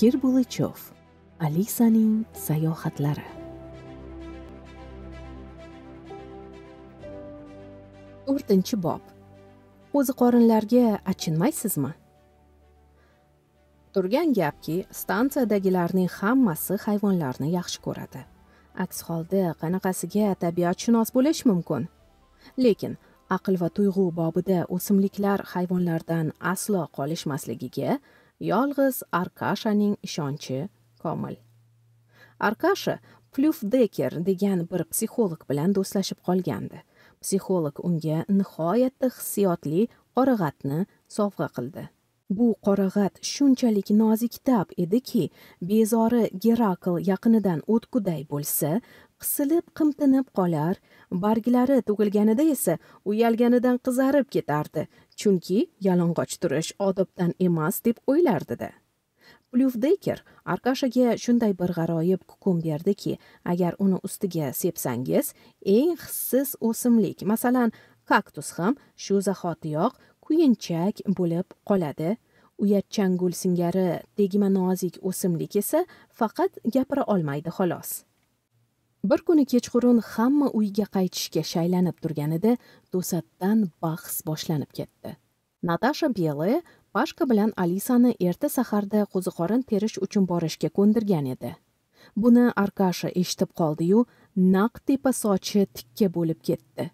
bekir Bulichov alisaning sayohatlari O'rtinchi bob o'zi qorinlarga achinmaysizmi turgan gapki stansiyadagilarning hammasi hayvonlarni yaxshi ko'radi aks holda qanaqasiga tabiatshunos bo'lish mumkin lekin aql va tuyg'u bobida o'simliklar hayvonlardan aslo qolishmasligiga yolg'iz arkashaning ishonchi komil arkasha plyufdeker degan bir psixolog bilan do'stlashib qolgandi psixolog unga nihoyatda hissiyotli qorag'atni sovg'a qildi bu qorag'at shunchalik nozik tab ediki bezori gerakl yaqinidan o'tguday bo'lsa qisilib qimtinib qolar barglari tugilganida esa uyalganidan qizarib ketardi chunki yalang'och turish odobdan emas deb o'ylardida plyufdeker arkashaga shunday bir g'aroyib hukm berdiki agar uni ustiga sepsangiz eng hissiz o'simlik masalan kaktus ham shu zahotiyoq kuyinchak bo'lib qoladi uyatchangul singari tegma nozik o'simlik esa faqat gapira olmaydi xolos bir kuni kechqurun hamma uyga qaytishga shaylanib turganida to'satdan bahs boshlanib ketdi natasha beli pashka bilan alisani erta saharda qo'ziqorin terish uchun borishga ko'ndirgan edi buni arkasha eshitib qoldiyu naq tepa sochi tikka bo'lib ketdi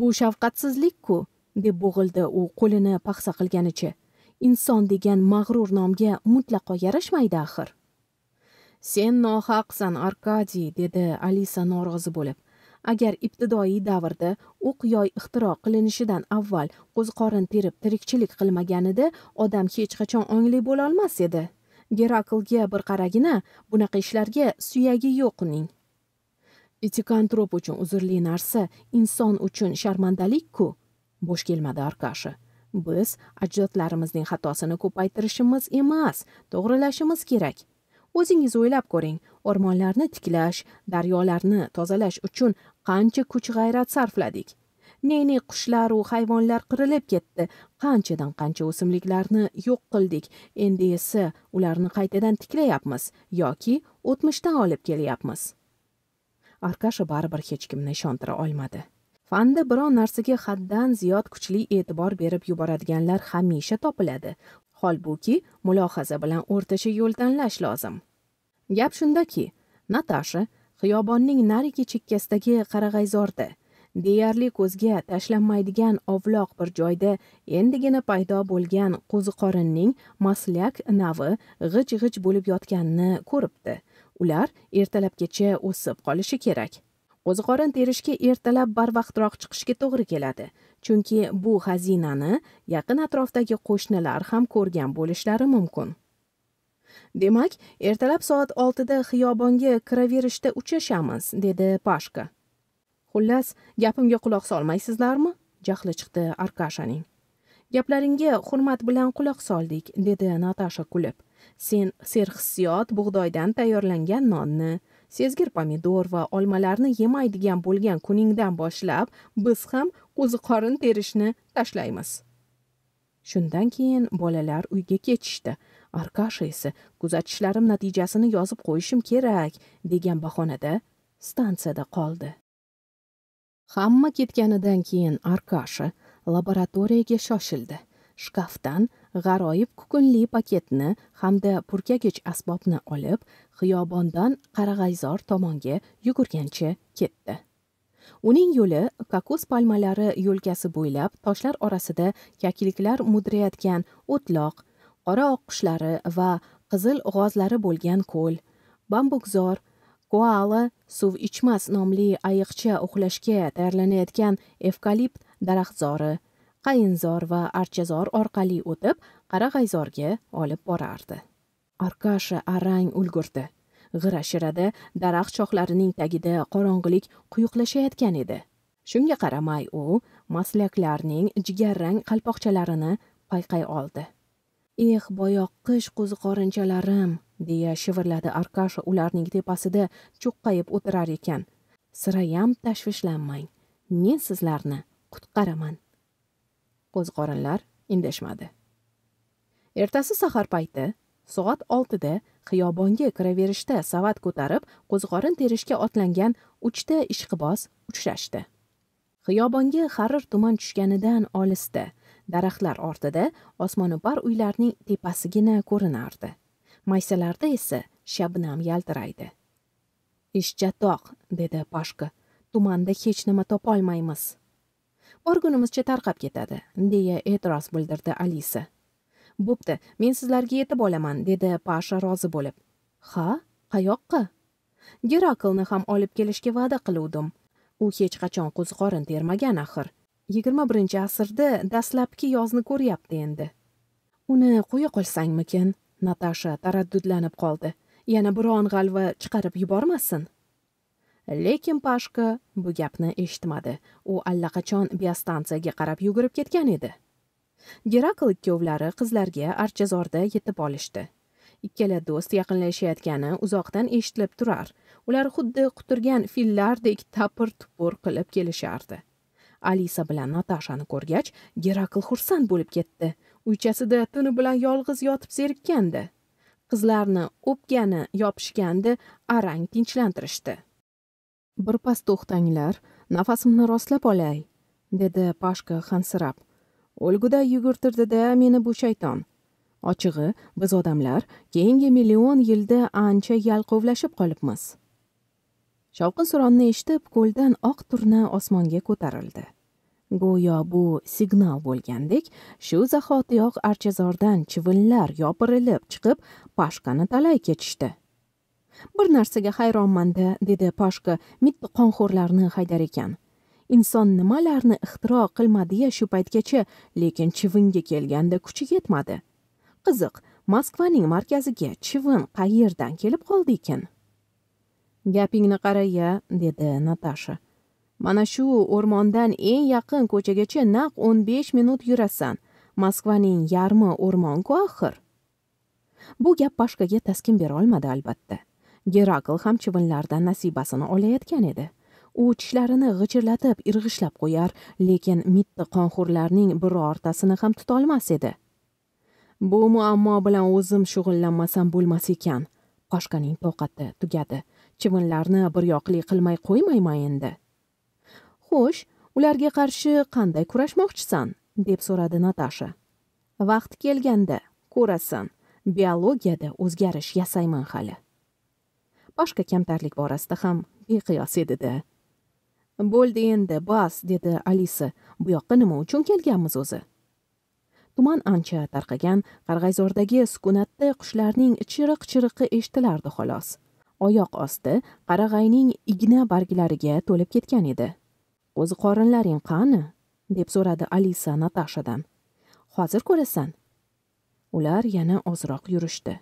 bu shafqatsizlikku deb bo'g'ildi u qo'lini paxsa qilganicha inson degan mag'rur nomga mutlaqo yarashmaydi axir sen nohaqsan arkadiy dedi alisa norozi bo'lib agar ibtidoiy davrda o'q yoy ixtiro qilinishidan avval qo'ziqorin terib tirikchilik qilmaganida odam hech qachon ongli bo'lolmas edi geraklga bir qaragina bunaqa ishlarga suyagi yo'qning itikantrop uchun uzrli narsa inson uchun sharmandalik ku bo'sh kelmadi Arkashi. biz ajdodlarimizning xatosini ko'paytirishimiz emas to'g'rilashimiz kerak o'zingiz o'ylab ko'ring o'rmonlarni tiklash daryolarni tozalash uchun qancha kuch g'ayrat sarfladik ne ne qushlaru hayvonlar qirilib ketdi qanchadan qancha o'simliklarni yo'q qildik endi esa ularni qaytadan tiklayapmiz yoki o'tmishdan olib kelyapmiz arkasha baribir hech kimni ishontira olmadi fanda biron narsaga haddan ziyod kuchli e'tibor berib yuboradiganlar hamisha topiladi holbuki mulohaza bilan o'rtacha yo'l tanlash lozim gap shundaki natasha xiyobonning narigi chekkasidagi qarag'ayzorda deyarli ko'zga tashlanmaydigan ovloq bir joyda endigina paydo bo'lgan qo'ziqorinning maslak navi g'ij g'ij bo'lib yotganini ko'ribdi ular ertalabgacha o'sib qolishi kerak qo'ziqorin terishga ertalab barvaqtroq chiqishga to'g'ri keladi chunki bu xazinani yaqin atrofdagi qo'shnilar ham ko'rgan bo'lishlari mumkin demak ertalab soat oltida xiyobonga kiraverishda uchrashamiz dedi pashka xullas gapimga quloq solmaysizlarmi jahli chiqdi arkashaning gaplaringga hurmat bilan quloq soldik dedi natasha kulib sen serhissiyot bug'doydan tayyorlangan nonni sezgir pomidor va olmalarni yemaydigan bo'lgan kuningdan boshlab biz ham qo'zi qorin terishni tashlaymiz shundan keyin bolalar uyga ketishdi arkasha esa kuzatishlarim natijasini yozib qo'yishim kerak degan bahonada stansiyada qoldi hamma ketganidan keyin arkasha laboratoriyaga shoshildi shkafdan g'aroyib kukunli paketni hamda purkagich asbobni olib xiyobondan qarag'ayzor tomonga yugurgancha ketdi uning yo'li kokos palmalari yo'lkasi bo'ylab toshlar orasida kakliklar mudrayotgan o'tloq qora oqqushlari va qizil g'ozlari bo'lgan ko'l bambukzor koala suv ichmas nomli ayiqcha uxlashga tayyorlanayotgan evkalipt daraxtzori qayinzor va archazor orqali o'tib qarag'ayzorga olib borardi arkasha arang ulgurdi g'ira shirada daraxt shoxlarining tagida qorong'ilik quyuqlashayotgan edi shunga qaramay u maslaklarning jigarrang qalpoqchalarini payqay oldi eh boyoq qish qo'ziqorinchalarim deya shivirladi arkasha ularning tepasida cho'qqayib o'tirar ekan sirayam tashvishlanmang men sizlarni qutqaraman qo'ziqorinlar indashmadi ertasi sahar payti soat oltida xiyobonga kiraverishda savat ko'tarib qo'ziqorin terishga otlangan uchta ishqiboz uchrashdi xiyobonga harir tuman tushganidan olisda daraxtlar ortida osmono'par uylarning tepasigina ko'rinardi maysalarda esa shabnam yaltiraydi ish jatoq dedi pashka tumanda hech nima topolmaymiz organimizcha tarqab ketadi deya e'tiroz bildirdi alisa bo'pti men sizlarga yetib olaman dedi pasha rozi bo'lib ha qayoqqa geraklni ham olib kelishga va'da qiluvdim u hech qachon qo'ziqorin termagan axir yigirma birinchi asrda dastlabki yozni ko'ryapti endi uni qo'ya qolsangmikin natasha taraddudlanib qoldi yana biron g'alva chiqarib yubormasin lekin pashka bu gapni eshitmadi u allaqachon biostansiyaga qarab yugurib ketgan edi gerakl ikkovlari qizlarga archazorda yetib olishdi ikkala do'st yaqinlashayotgani uzoqdan eshitilib turar ular xuddi quturgan fillardek tapir tupur qilib kelishardi alisa bilan natashani ko'rgach gerakl xursand bo'lib ketdi uychasida tuni bilan yolg'iz yotib zerikkandi qizlarni o'pgani yopishgandi arang tinchlantirishdi pas to'xtanglar nafasimni rostlab olay dedi pashka hansirab o'lguday yugurtirdida meni bu shayton ochig'i biz odamlar keyingi million yilda ancha yalqovlashib qolibmiz shovqin suronni eshitib ko'ldan oq turna osmonga ko'tarildi go'yo bu signal bo'lgandek shu zahotiyoq archazordan chivinlar yopirilib chiqib pashkani talay ketishdi bir narsaga hayronmanda dedi pashka mitti qonxo'rlarni haydar ekan inson nimalarni ixtiro qilmadiya shu paytgacha lekin chivinga kelganda kuchi yetmadi qiziq moskvaning markaziga chivin qayerdan kelib qoldi ekan gapingni qaraya dedi natasha mana shu o'rmondan eng yaqin ko'chagacha naq 15 minut yurasan moskvaning yarmi o'rmonku axir bu gap boshqaga taskin bera olmadi albatta gerakl ham chivinlardan nasibasini olayotgan edi u tishlarini g'ichirlatib irg'ishlab qo'yar lekin mitti qonxo'rlarning birortasini ham tutolmas edi bu muammo bilan o'zim shug'ullanmasam bo'lmas ekan qoshqaning toqati tugadi chivinlarni bir yoqli qilmay qo'ymayman endi xo'sh ularga qarshi qanday kurashmoqchisan deb so'radi natasha Vaqt kelganda ko'rasan biologiyada o'zgarish yasayman hali boshqa kamtarlik borasida ham beqiyos edida bo'ldi endi bas dedi alisa bu yoqqa nima uchun kelganmiz o'zi tuman ancha tarqagan qarg'ayzordagi sukunatda qushlarning chiriq chiriqi eshitilardi xolos oyoq osti qarag'ayning igna barglariga to'lib ketgan edi o'zi qorinlaring qani deb so'radi alisa natashadan hozir ko'rasan ular yana ozroq yurishdi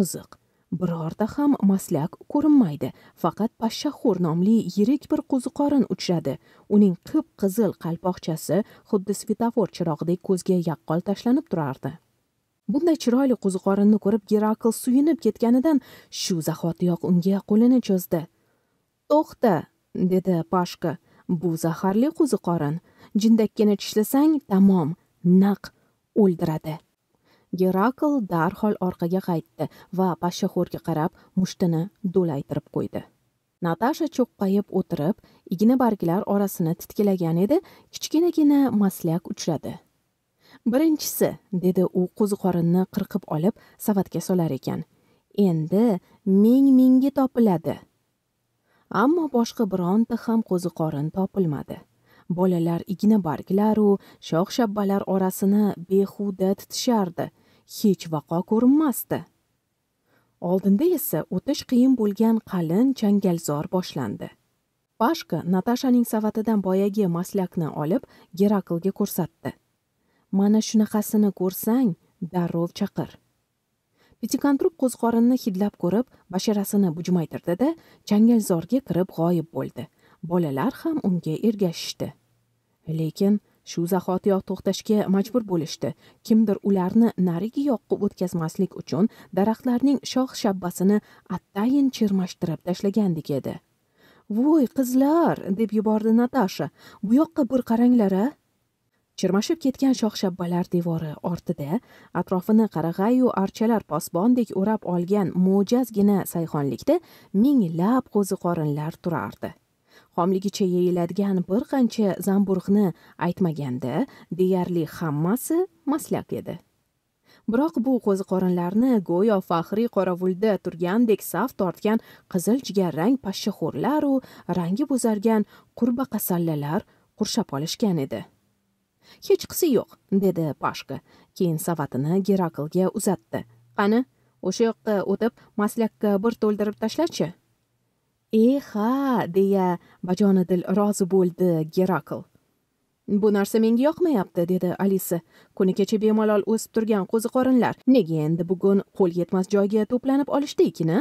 qiziq birorta ham maslak ko'rinmaydi faqat pashshaxo'r nomli yirik bir qo'ziqorin uchradi uning qip qizil qalpoqchasi xuddi svetofor chirog'idek ko'zga yaqqol tashlanib turardi bunday chiroyli qo'ziqorinni ko'rib gerakl suyunib ketganidan shu zahotiyoq unga qo'lini cho'zdi to'xta dedi pashka bu zaharli qo'ziqorin jindakkina tishlasang tamom naq o'ldiradi gerakl darhol orqaga qaytdi va pashshaxo'rga qarab mushtini do'laytirib qo'ydi natasha cho'qqayib o'tirib igna barglar orasini titkilagan edi kichkinagina maslak uchradi birinchisi dedi u qo'ziqorinni qirqib olib savatga solar ekan endi ming mingi topiladi ammo boshqa bironta ham qo'ziqorin topilmadi bolalar igna barglaru shox shabbalar orasini behuda titishardi hech vaqo ko'rinmasdi oldinda esa o'tish qiyin bo'lgan qalin changalzor boshlandi pashka natashaning savatidan boyagi maslakni olib geraklga ko'rsatdi mana shunaqasini ko'rsang darrov chaqir pitikantrup qo'zg'orinni hidlab ko'rib basharasini bujmaytirdi da changalzorga kirib g'oyib bo'ldi bolalar ham unga ergashishdi lekin shu zahotiyoq to'xtashga majbur bo'lishdi kimdir ularni narigi yoqqa o'tkazmaslik uchun daraxtlarning shox shabbasini attayin chirmashtirib tashlagandek edi voy qizlar deb yubordi natasha bu yoqqa bir qaranglar a chirmashib ketgan shoxshabbalar devori ortida atrofini qarag'ayu archalar posbondek o'rab olgan mo'jazgina sayhonlikda minglab qo'ziqorinlar turardi xomligicha yeyiladigan bir qancha zamburug'ni aytmaganda deyarli hammasi maslak edi biroq bu qo'ziqorinlarni go'yo faxriy qoravulda turgandek saf tortgan qizil jigarrang pashshaxo'rlaru rangi bo'zargan qurbaqa sallalar qurshab olishgan edi hechqisi yo'q dedi pashka keyin savatini geraklga uzatdi qani o'sha yoqqa o'tib maslakka bir to'ldirib tashlachi e ha deya bajonidil rozi bo'ldi gerakl bu narsa menga yoqmayapti dedi alisa kuni kecha bemalol o'sib turgan qo'ziqorinlar nega endi bugun qo'l yetmas joyga to'planib olishdi olishdekina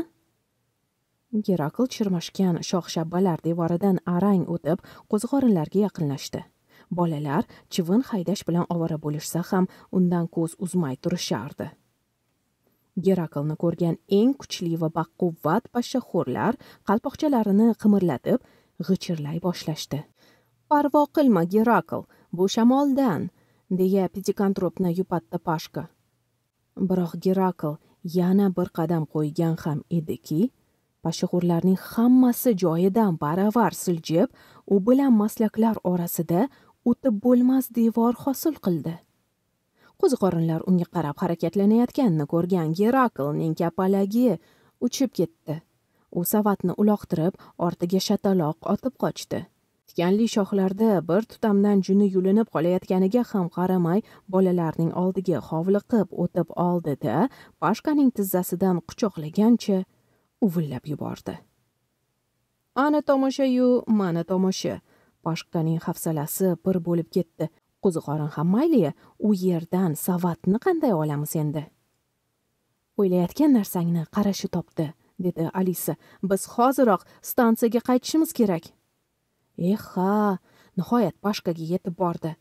gerakl chirmashgan shox shabbalar devoridan arang o'tib qo'ziqorinlarga yaqinlashdi bolalar chivin haydash bilan ovora bo'lishsa ham undan ko'z uzmay turishardi geraklni ko'rgan eng kuchli va baquvvat pashshaxo'rlar qalpoqchalarini qimirlatib g'ichirlay boshlashdi parvo qilma gerakl bu shamoldan deya pedikantropni yupatdi pashka biroq gerakl yana bir qadam qo'ygan ham ediki pashshaxo'rlarning hammasi joyidan baravar siljib u bilan maslaklar orasida o'tib bo'lmas devor hosil qildi qo'ziqorinlar unga qarab harakatlanayotganini ko'rgan geraklning kapalagi uchib ketdi u savatni uloqtirib ortiga shataloq otib qochdi tikanli shoxlarda bir tutamdan juni yulinib qolayotganiga ham qaramay bolalarning oldiga hovliqib o'tib oldi da pashkaning tizzasidan quchoqlagancha uvillab yubordi ana tomoshayu mana tomosha boshqaning hafsalasi bir bo'lib ketdi qo'ziqorin ham mayli u yerdan savatni qanday olamiz endi o'ylayotgan narsangni qarashi topdi dedi alisa biz hoziroq stansiyaga qaytishimiz kerak eh ha nihoyat pashkaga yetib bordi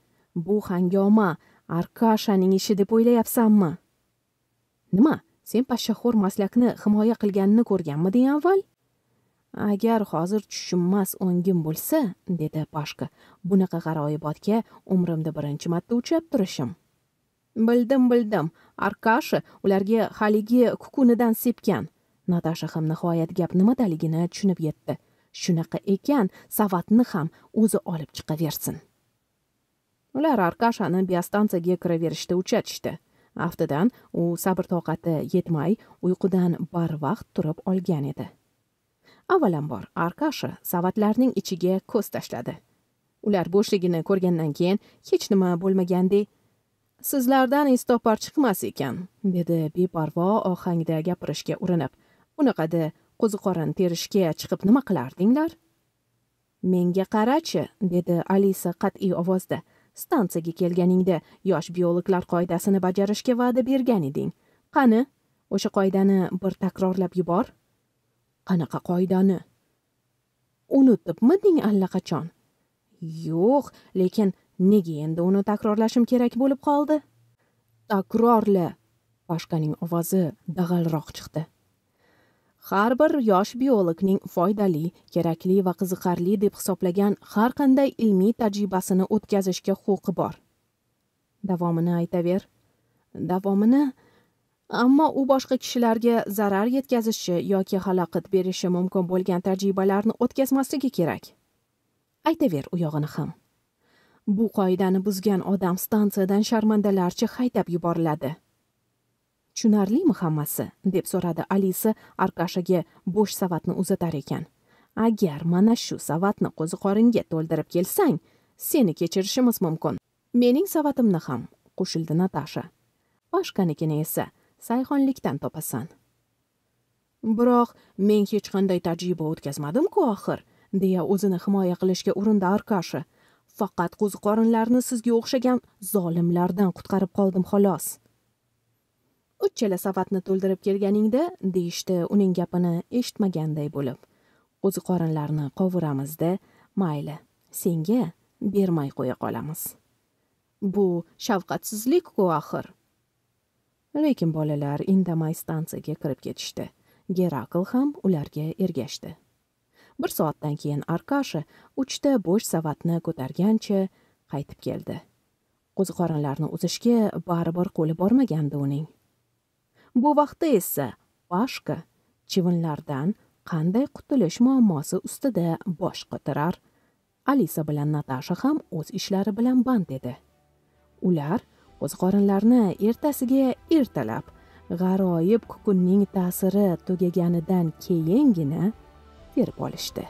bu hangoma arkashaning ishi deb o'ylayapsanmi nima sen pashshaxo'r maslakni himoya qilganini ko'rganmiding avval agar hozir tushunmas o'ngim bo'lsa dedi pashka bunaqa g'aroyibotga umrimda birinchi marta uchrab turishim bildim bildim arkasha ularga haligi kukunidan sepgan natasha ham nihoyat gap nimadaligini tushunib yetdi shunaqa ekan savatni ham o'zi olib chiqaversin ular arkashani biostansiyaga kiraverishda uchratishdi aftidan u sabr toqati yetmay uyqudan barvaqt turib olgan edi avvalambor arkasha savatlarning ichiga ko'z tashladi ular bo'shligini ko'rgandan keyin hech nima bo'lmagandek sizlardan iz chiqmas ekan dedi beparvo ohangda gapirishga urinib unaqada qo'ziqorin terishga chiqib nima qilardinglar menga qarachi dedi alisa qat'iy ovozda stansiyaga kelganingda yosh biologlar qoidasini bajarishga va'da bergan eding qani o'sha qoidani bir takrorlab yubor qanaqa qoidani unutibmiding allaqachon yo'q lekin nega endi uni takrorlashim kerak bo'lib qoldi takrorla boshqaning ovozi dag'alroq chiqdi har bir yosh biologning foydali kerakli va qiziqarli deb hisoblagan har qanday ilmiy tajribasini o'tkazishga huquqi bor davomini aytaver davomini ammo u boshqa kishilarga zarar yetkazishi yoki xalaqit berishi mumkin bo'lgan tajribalarni o'tkazmasligi kerak aytaver u yog'ini ham bu qoidani buzgan odam stansiyadan sharmandalarcha haydab yuboriladi tushunarlimi hammasi deb so'radi alisa arkashaga bo'sh savatni uzatar ekan agar mana shu savatni qo'ziqoringa to'ldirib kelsang seni kechirishimiz mumkin mening savatimni ham qo'shildi natasha boshqanikini esa sayxonlikdan topasan biroq men hech qanday tajriba o'tkazmadim-ku axir deya o'zini himoya qilishga urindi arkasha faqat qo'ziqorinlarni sizga o'xshagan zolimlardan qutqarib qoldim xolos uchchala savatni to'ldirib kelganingda deyishdi uning gapini eshitmaganday bo'lib qo'ziqorinlarni qovuramizda mayli senga bermay qo'ya qolamiz bu shafqatsizlikku ku axir lekin bolalar indamay stansiyaga kirib ketishdi gerakl ham ularga ergashdi bir soatdan keyin arkasha uchta bo'sh savatni ko'targancha qaytib keldi qo'ziqorinlarni uzishga baribir qo'li bormagandi uning bu vaqtda esa pashka chivinlardan qanday qutulish muammosi ustida bosh qotirar alisa bilan natasha ham o'z ishlari bilan band edi ular qo'ziqorinlarni ertasiga ertalab g'aroyib kukunning ta'siri tugaganidan keyingina terib olishdi